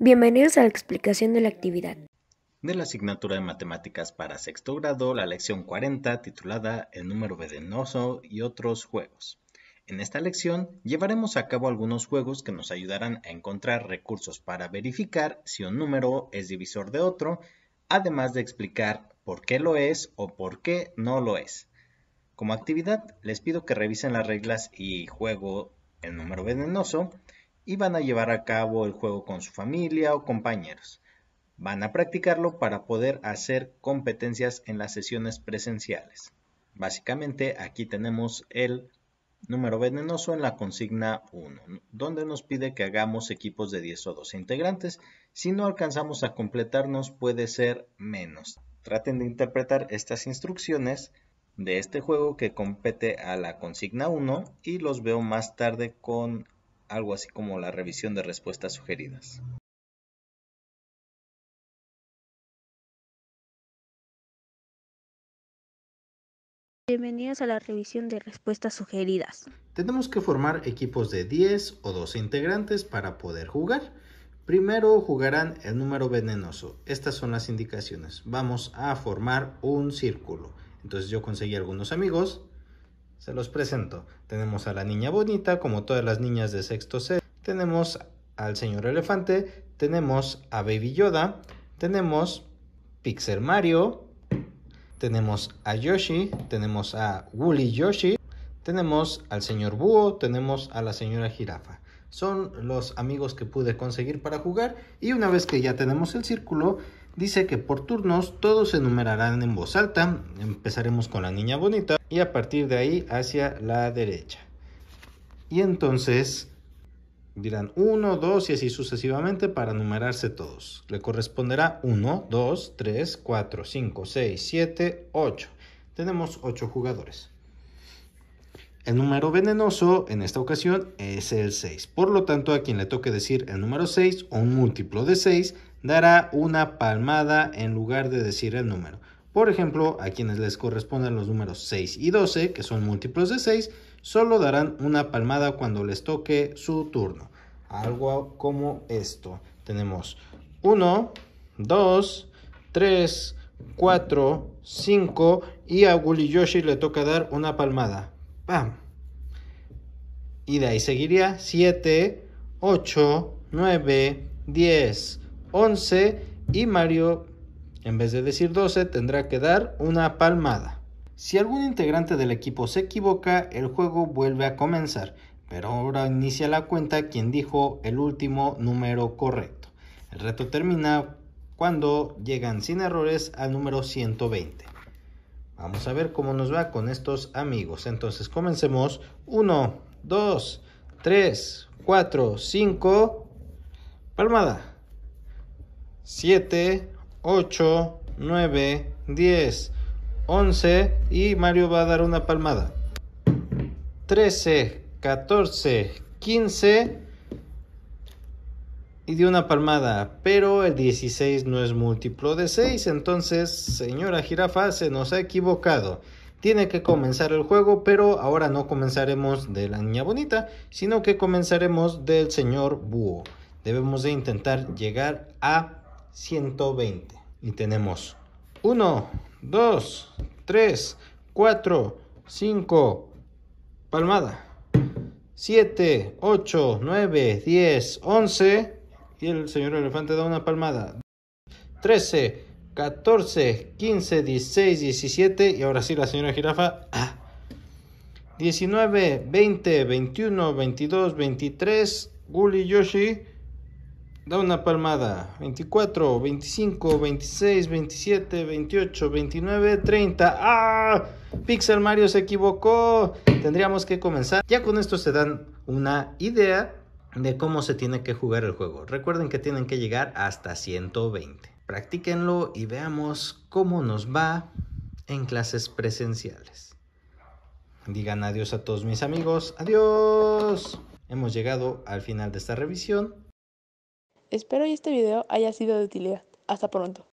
Bienvenidos a la explicación de la actividad. De la asignatura de matemáticas para sexto grado, la lección 40, titulada El número venenoso y otros juegos. En esta lección llevaremos a cabo algunos juegos que nos ayudarán a encontrar recursos para verificar si un número es divisor de otro, además de explicar por qué lo es o por qué no lo es. Como actividad, les pido que revisen las reglas y juego el número venenoso y van a llevar a cabo el juego con su familia o compañeros. Van a practicarlo para poder hacer competencias en las sesiones presenciales. Básicamente aquí tenemos el número venenoso en la consigna 1, donde nos pide que hagamos equipos de 10 o 12 integrantes. Si no alcanzamos a completarnos puede ser menos. Traten de interpretar estas instrucciones de este juego que compete a la consigna 1 y los veo más tarde con algo así como la revisión de respuestas sugeridas. Bienvenidos a la revisión de respuestas sugeridas. Tenemos que formar equipos de 10 o 12 integrantes para poder jugar. Primero jugarán el número venenoso. Estas son las indicaciones. Vamos a formar un círculo. Entonces yo conseguí algunos amigos, se los presento. Tenemos a la niña bonita, como todas las niñas de sexto C. Tenemos al señor elefante. Tenemos a Baby Yoda. Tenemos Pixel Mario. Tenemos a Yoshi. Tenemos a Wooly Yoshi. Tenemos al señor búho. Tenemos a la señora jirafa. Son los amigos que pude conseguir para jugar. Y una vez que ya tenemos el círculo, Dice que por turnos todos se enumerarán en voz alta. Empezaremos con la niña bonita y a partir de ahí hacia la derecha. Y entonces dirán 1, 2 y así sucesivamente para numerarse todos. Le corresponderá 1, 2, 3, 4, 5, 6, 7, 8. Tenemos 8 jugadores. El número venenoso en esta ocasión es el 6. Por lo tanto, a quien le toque decir el número 6 o un múltiplo de 6, dará una palmada en lugar de decir el número. Por ejemplo, a quienes les corresponden los números 6 y 12, que son múltiplos de 6, solo darán una palmada cuando les toque su turno. Algo como esto. Tenemos 1, 2, 3, 4, 5 y a Wooly Yoshi le toca dar una palmada. Bam. Y de ahí seguiría 7, 8, 9, 10, 11 y Mario, en vez de decir 12, tendrá que dar una palmada. Si algún integrante del equipo se equivoca, el juego vuelve a comenzar, pero ahora inicia la cuenta quien dijo el último número correcto. El reto termina cuando llegan sin errores al número 120. Vamos a ver cómo nos va con estos amigos. Entonces comencemos. 1, 2, 3, 4, 5. Palmada. 7, 8, 9, 10, 11. Y Mario va a dar una palmada. 13, 14, 15 y de una palmada, pero el 16 no es múltiplo de 6, entonces señora jirafa se nos ha equivocado. Tiene que comenzar el juego, pero ahora no comenzaremos de la niña bonita, sino que comenzaremos del señor búho. Debemos de intentar llegar a 120. Y tenemos 1, 2, 3, 4, 5, palmada, 7, 8, 9, 10, 11. Y el señor elefante da una palmada. 13, 14, 15, 16, 17. Y ahora sí, la señora jirafa. 19, 20, 21, 22, 23. Guli Yoshi da una palmada. 24, 25, 26, 27, 28, 29, 30. ¡Ah! Pixel Mario se equivocó. Tendríamos que comenzar. Ya con esto se dan una idea de cómo se tiene que jugar el juego. Recuerden que tienen que llegar hasta 120. Practíquenlo y veamos cómo nos va en clases presenciales. Digan adiós a todos mis amigos. Adiós. Hemos llegado al final de esta revisión. Espero que este video haya sido de utilidad. Hasta pronto.